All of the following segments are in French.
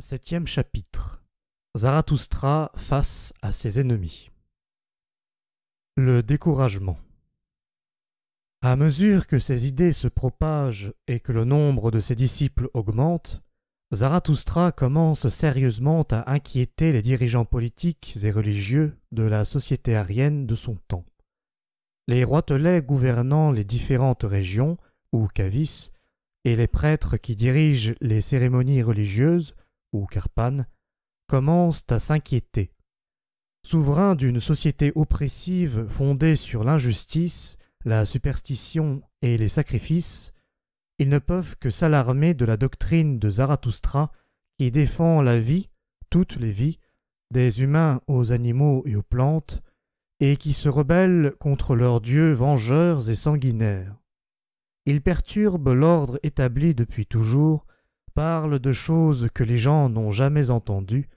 Septième chapitre Zarathustra face à ses ennemis Le découragement À mesure que ses idées se propagent et que le nombre de ses disciples augmente, Zarathustra commence sérieusement à inquiéter les dirigeants politiques et religieux de la société arienne de son temps. Les roitelets gouvernant les différentes régions, ou kavis et les prêtres qui dirigent les cérémonies religieuses ou Carpane, commencent à s'inquiéter. Souverains d'une société oppressive fondée sur l'injustice, la superstition et les sacrifices, ils ne peuvent que s'alarmer de la doctrine de Zarathustra qui défend la vie, toutes les vies, des humains aux animaux et aux plantes, et qui se rebellent contre leurs dieux vengeurs et sanguinaires. Ils perturbent l'ordre établi depuis toujours parle de choses que les gens n'ont jamais entendues,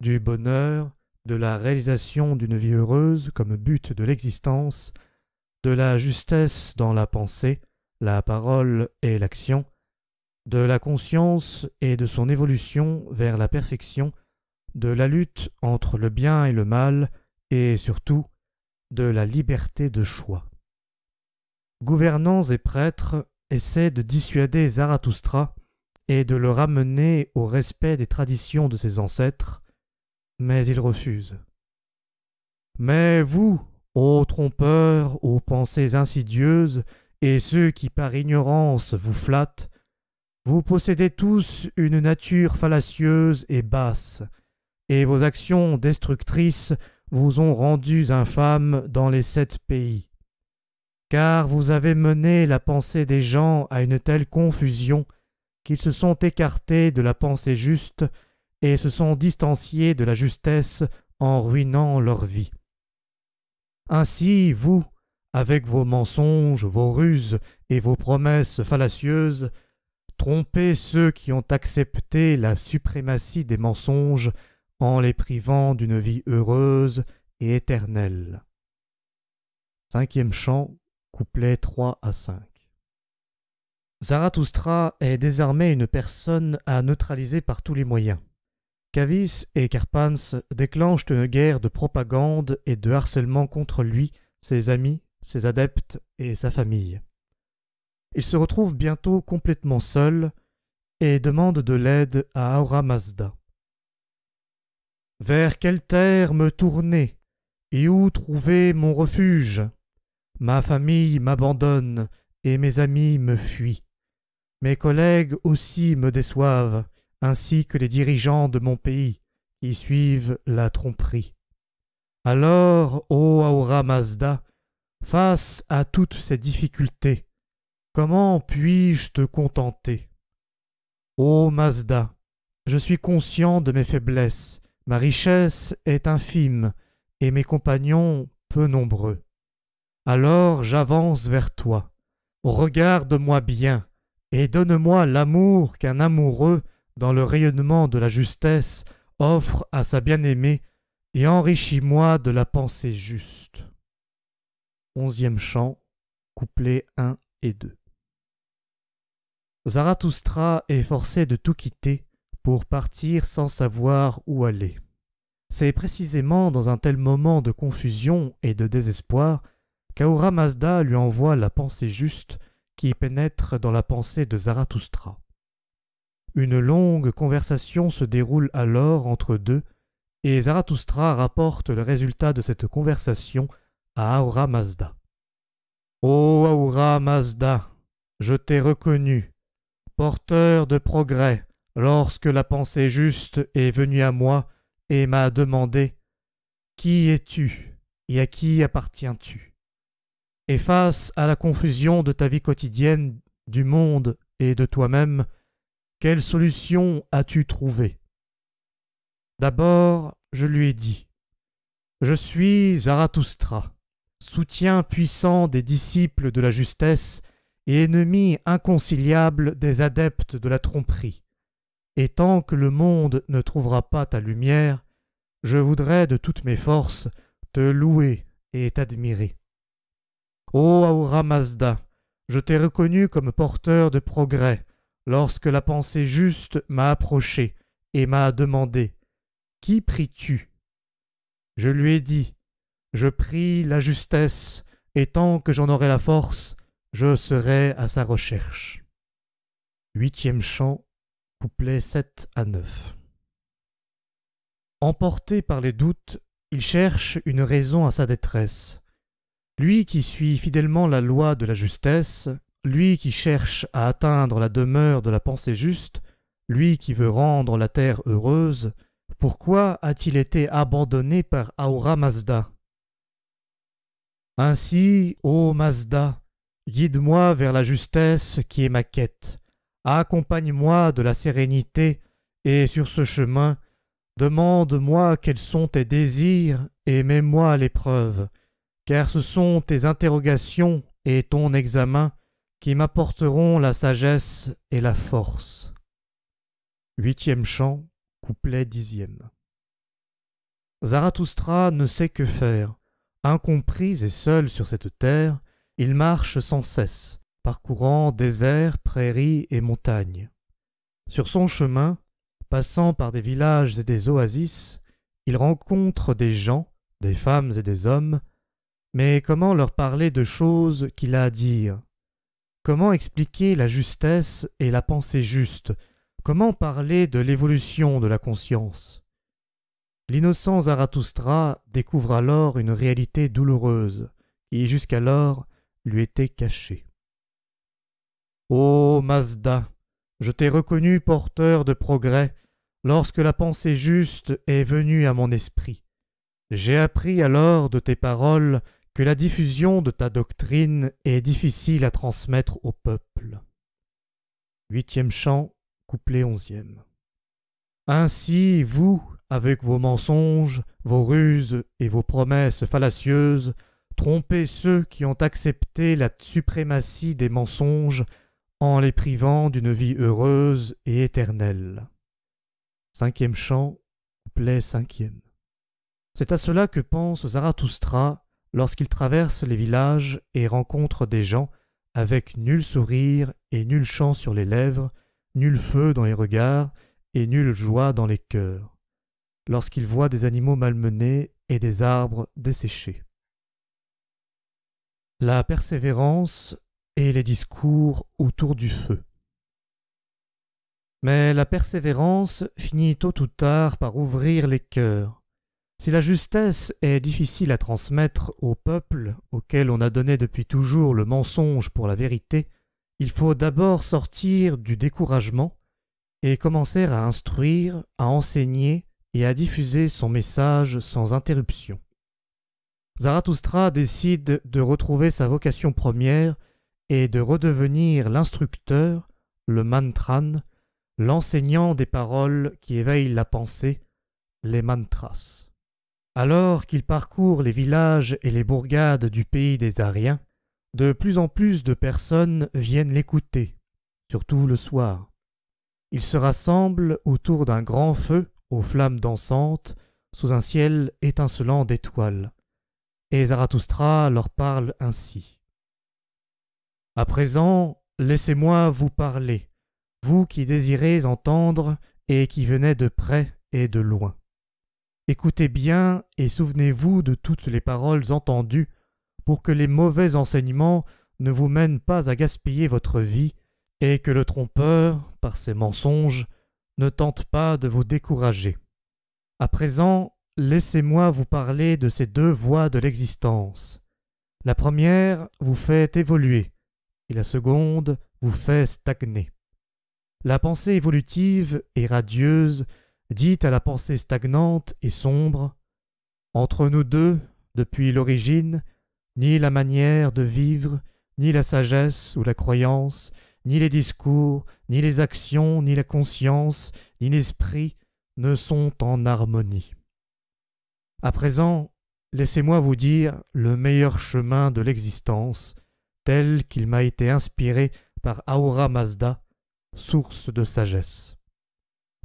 du bonheur, de la réalisation d'une vie heureuse comme but de l'existence, de la justesse dans la pensée, la parole et l'action, de la conscience et de son évolution vers la perfection, de la lutte entre le bien et le mal, et surtout de la liberté de choix. Gouvernants et prêtres essaient de dissuader Zarathustra et de le ramener au respect des traditions de ses ancêtres, mais il refuse. Mais vous, ô trompeurs, aux pensées insidieuses, et ceux qui par ignorance vous flattent, vous possédez tous une nature fallacieuse et basse, et vos actions destructrices vous ont rendus infâmes dans les sept pays. Car vous avez mené la pensée des gens à une telle confusion qu'ils se sont écartés de la pensée juste et se sont distanciés de la justesse en ruinant leur vie. Ainsi, vous, avec vos mensonges, vos ruses et vos promesses fallacieuses, trompez ceux qui ont accepté la suprématie des mensonges en les privant d'une vie heureuse et éternelle. Cinquième chant, couplet 3 à 5. Zarathustra est désormais une personne à neutraliser par tous les moyens. Cavis et Carpans déclenchent une guerre de propagande et de harcèlement contre lui, ses amis, ses adeptes et sa famille. Il se retrouve bientôt complètement seul et demande de l'aide à Aura Mazda. Vers quelle terre me tourner et où trouver mon refuge Ma famille m'abandonne et mes amis me fuient. Mes collègues aussi me déçoivent, ainsi que les dirigeants de mon pays, qui suivent la tromperie. Alors, ô Aura Mazda, face à toutes ces difficultés, comment puis-je te contenter Ô Mazda, je suis conscient de mes faiblesses, ma richesse est infime, et mes compagnons peu nombreux. Alors j'avance vers toi. Regarde-moi bien, et donne-moi l'amour qu'un amoureux, dans le rayonnement de la justesse, offre à sa bien-aimée, et enrichis-moi de la pensée juste. Onzième chant, couplets 1 et 2. Zarathustra est forcé de tout quitter pour partir sans savoir où aller. C'est précisément dans un tel moment de confusion et de désespoir qu'Aura Mazda lui envoie la pensée juste qui pénètre dans la pensée de Zarathustra. Une longue conversation se déroule alors entre deux, et Zarathustra rapporte le résultat de cette conversation à Aura Mazda. Ô Aura Mazda, je t'ai reconnu, porteur de progrès, lorsque la pensée juste est venue à moi et m'a demandé Qui es-tu et à qui appartiens-tu et face à la confusion de ta vie quotidienne, du monde et de toi-même, quelle solution as-tu trouvée D'abord, je lui ai dit Je suis Zarathustra, soutien puissant des disciples de la justesse et ennemi inconciliable des adeptes de la tromperie. Et tant que le monde ne trouvera pas ta lumière, je voudrais de toutes mes forces te louer et t'admirer. Ô Aura Mazda, je t'ai reconnu comme porteur de progrès lorsque la pensée juste m'a approché et m'a demandé Qui pries-tu Je lui ai dit Je prie la justesse, et tant que j'en aurai la force, je serai à sa recherche. Huitième chant, couplet 7 à 9. Emporté par les doutes, il cherche une raison à sa détresse. Lui qui suit fidèlement la loi de la justesse, lui qui cherche à atteindre la demeure de la pensée juste, lui qui veut rendre la terre heureuse, pourquoi a-t-il été abandonné par Aura Mazda Ainsi, ô Mazda, guide-moi vers la justesse qui est ma quête, accompagne-moi de la sérénité, et sur ce chemin, demande-moi quels sont tes désirs et mets-moi à l'épreuve car ce sont tes interrogations et ton examen qui m'apporteront la sagesse et la force. Huitième chant, couplet dixième. Zarathustra ne sait que faire. Incompris et seul sur cette terre, il marche sans cesse, parcourant déserts, prairies et montagnes. Sur son chemin, passant par des villages et des oasis, il rencontre des gens, des femmes et des hommes, mais comment leur parler de choses qu'il a à dire Comment expliquer la justesse et la pensée juste Comment parler de l'évolution de la conscience L'innocent Zarathustra découvre alors une réalité douloureuse qui jusqu'alors lui était cachée. Ô oh, Mazda, je t'ai reconnu porteur de progrès lorsque la pensée juste est venue à mon esprit. J'ai appris alors de tes paroles que la diffusion de ta doctrine est difficile à transmettre au peuple. Huitième chant, couplet onzième. Ainsi, vous, avec vos mensonges, vos ruses et vos promesses fallacieuses, trompez ceux qui ont accepté la suprématie des mensonges en les privant d'une vie heureuse et éternelle. Cinquième chant, couplet cinquième. C'est à cela que pense Zarathustra lorsqu'il traverse les villages et rencontre des gens avec nul sourire et nul chant sur les lèvres, nul feu dans les regards et nulle joie dans les cœurs, lorsqu'il voit des animaux malmenés et des arbres desséchés. La persévérance et les discours autour du feu. Mais la persévérance finit tôt ou tard par ouvrir les cœurs, si la justesse est difficile à transmettre au peuple auquel on a donné depuis toujours le mensonge pour la vérité, il faut d'abord sortir du découragement et commencer à instruire, à enseigner et à diffuser son message sans interruption. Zarathustra décide de retrouver sa vocation première et de redevenir l'instructeur, le mantran, l'enseignant des paroles qui éveillent la pensée, les mantras. Alors qu'il parcourt les villages et les bourgades du pays des Ariens, de plus en plus de personnes viennent l'écouter, surtout le soir. Ils se rassemblent autour d'un grand feu aux flammes dansantes, sous un ciel étincelant d'étoiles. Et Zarathustra leur parle ainsi. À présent, laissez-moi vous parler, vous qui désirez entendre et qui venez de près et de loin. Écoutez bien et souvenez-vous de toutes les paroles entendues pour que les mauvais enseignements ne vous mènent pas à gaspiller votre vie et que le trompeur, par ses mensonges, ne tente pas de vous décourager. À présent, laissez-moi vous parler de ces deux voies de l'existence. La première vous fait évoluer, et la seconde vous fait stagner. La pensée évolutive et radieuse dit à la pensée stagnante et sombre Entre nous deux, depuis l'origine, ni la manière de vivre, ni la sagesse ou la croyance, ni les discours, ni les actions, ni la conscience, ni l'esprit ne sont en harmonie. À présent, laissez-moi vous dire le meilleur chemin de l'existence, tel qu'il m'a été inspiré par Aura Mazda, source de sagesse.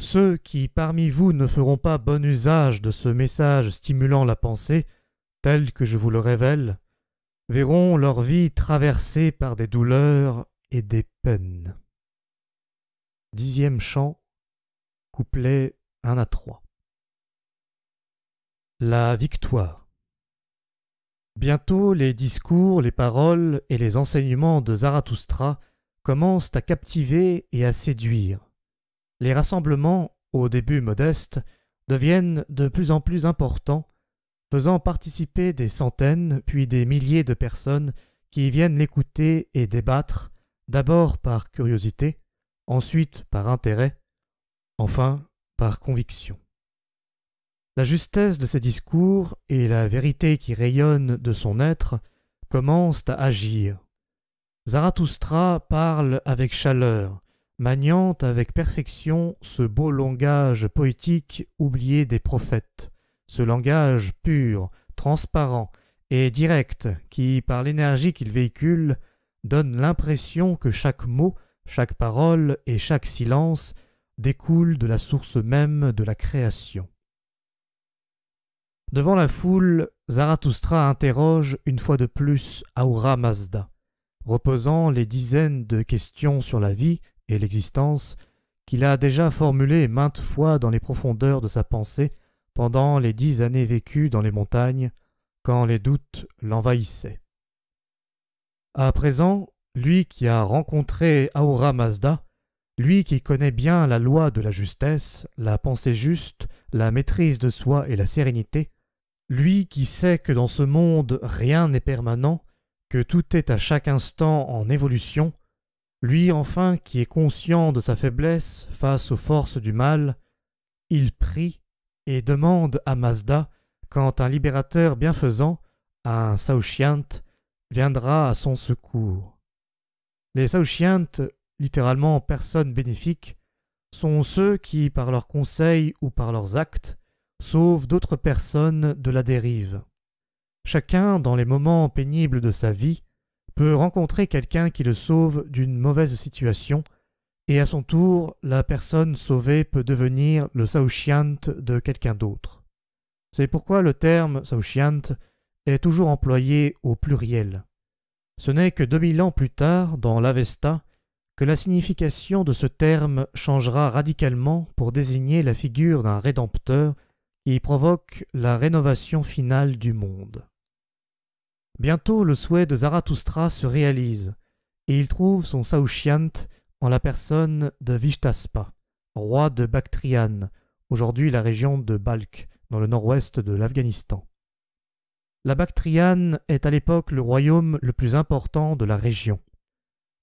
Ceux qui parmi vous ne feront pas bon usage de ce message stimulant la pensée, tel que je vous le révèle, verront leur vie traversée par des douleurs et des peines. Dixième chant, couplet 1 à 3. La victoire. Bientôt les discours, les paroles et les enseignements de Zarathustra commencent à captiver et à séduire les rassemblements, au début modestes, deviennent de plus en plus importants, faisant participer des centaines puis des milliers de personnes qui viennent l'écouter et débattre, d'abord par curiosité, ensuite par intérêt, enfin par conviction. La justesse de ses discours et la vérité qui rayonne de son être commencent à agir. Zarathustra parle avec chaleur, maniant avec perfection ce beau langage poétique oublié des prophètes, ce langage pur, transparent et direct qui, par l'énergie qu'il véhicule, donne l'impression que chaque mot, chaque parole et chaque silence découlent de la source même de la création. Devant la foule, Zarathustra interroge une fois de plus Aura Mazda, reposant les dizaines de questions sur la vie, et l'existence qu'il a déjà formulée maintes fois dans les profondeurs de sa pensée pendant les dix années vécues dans les montagnes, quand les doutes l'envahissaient. À présent, lui qui a rencontré Aura Mazda, lui qui connaît bien la loi de la justesse, la pensée juste, la maîtrise de soi et la sérénité, lui qui sait que dans ce monde rien n'est permanent, que tout est à chaque instant en évolution, lui enfin qui est conscient de sa faiblesse face aux forces du mal, il prie et demande à Mazda quand un libérateur bienfaisant, un saouchiant viendra à son secours. Les saouchiant littéralement personnes bénéfiques, sont ceux qui, par leurs conseils ou par leurs actes, sauvent d'autres personnes de la dérive. Chacun, dans les moments pénibles de sa vie, peut rencontrer quelqu'un qui le sauve d'une mauvaise situation, et à son tour, la personne sauvée peut devenir le Saouchiant de quelqu'un d'autre. C'est pourquoi le terme Saouchiant est toujours employé au pluriel. Ce n'est que 2000 ans plus tard, dans l'Avesta, que la signification de ce terme changera radicalement pour désigner la figure d'un rédempteur qui provoque la rénovation finale du monde. Bientôt le souhait de Zarathustra se réalise, et il trouve son Saouchiant en la personne de Vishtaspa, roi de Bactriane, aujourd'hui la région de Balkh, dans le nord-ouest de l'Afghanistan. La Bactriane est à l'époque le royaume le plus important de la région.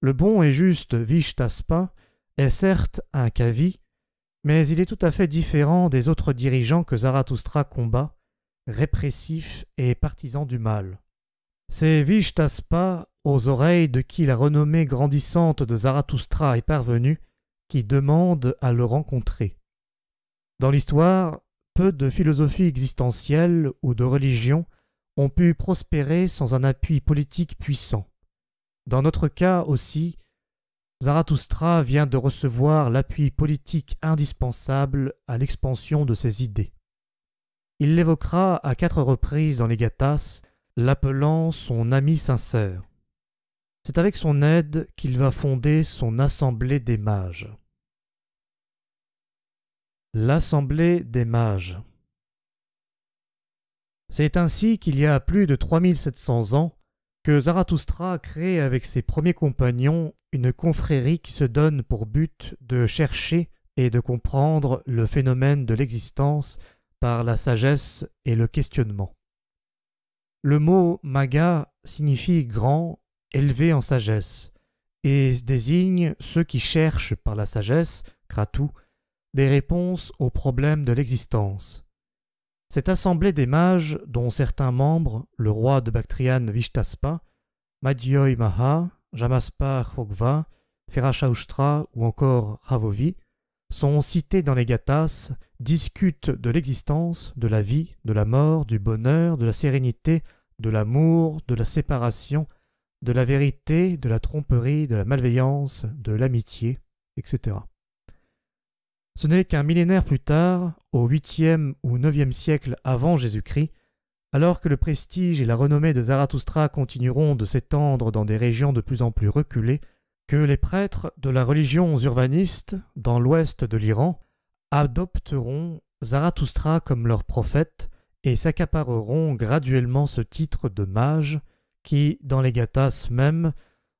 Le bon et juste Vishtaspa est certes un Kavi, mais il est tout à fait différent des autres dirigeants que Zarathustra combat, répressifs et partisans du mal. C'est Vishtaspa, aux oreilles de qui la renommée grandissante de Zarathustra est parvenue, qui demande à le rencontrer. Dans l'histoire, peu de philosophies existentielles ou de religions ont pu prospérer sans un appui politique puissant. Dans notre cas aussi, Zarathustra vient de recevoir l'appui politique indispensable à l'expansion de ses idées. Il l'évoquera à quatre reprises dans les Gathas l'appelant son ami sincère. C'est avec son aide qu'il va fonder son Assemblée des mages. L'Assemblée des mages. C'est ainsi qu'il y a plus de 3700 ans que Zarathustra crée avec ses premiers compagnons une confrérie qui se donne pour but de chercher et de comprendre le phénomène de l'existence par la sagesse et le questionnement. Le mot maga signifie grand, élevé en sagesse, et désigne ceux qui cherchent par la sagesse, kratu, des réponses aux problèmes de l'existence. Cette assemblée des mages, dont certains membres, le roi de Bactriane Vishtaspa, Madhyoy Maha, Jamaspa Khogva, Ferashaushtra ou encore Ravovi, sont cités dans les gathas, discutent de l'existence, de la vie, de la mort, du bonheur, de la sérénité, de l'amour, de la séparation, de la vérité, de la tromperie, de la malveillance, de l'amitié, etc. Ce n'est qu'un millénaire plus tard, au 8e ou 9e siècle avant Jésus-Christ, alors que le prestige et la renommée de Zarathustra continueront de s'étendre dans des régions de plus en plus reculées, que les prêtres de la religion urbaniste dans l'ouest de l'Iran adopteront Zarathustra comme leur prophète et s'accapareront graduellement ce titre de mage qui, dans les gathas même,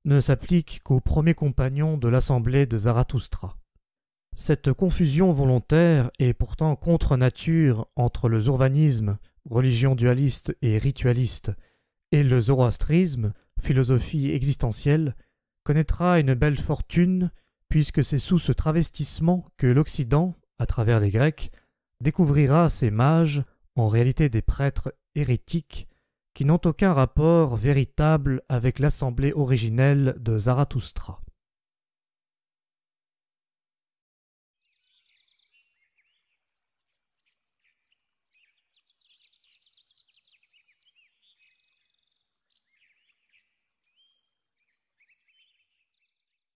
ne s'applique qu'aux premiers compagnons de l'assemblée de Zarathustra. Cette confusion volontaire et pourtant contre nature entre le zurvanisme, religion dualiste et ritualiste, et le zoroastrisme, philosophie existentielle, connaîtra une belle fortune, puisque c'est sous ce travestissement que l'Occident, à travers les Grecs, découvrira ces mages, en réalité des prêtres hérétiques, qui n'ont aucun rapport véritable avec l'assemblée originelle de Zarathustra.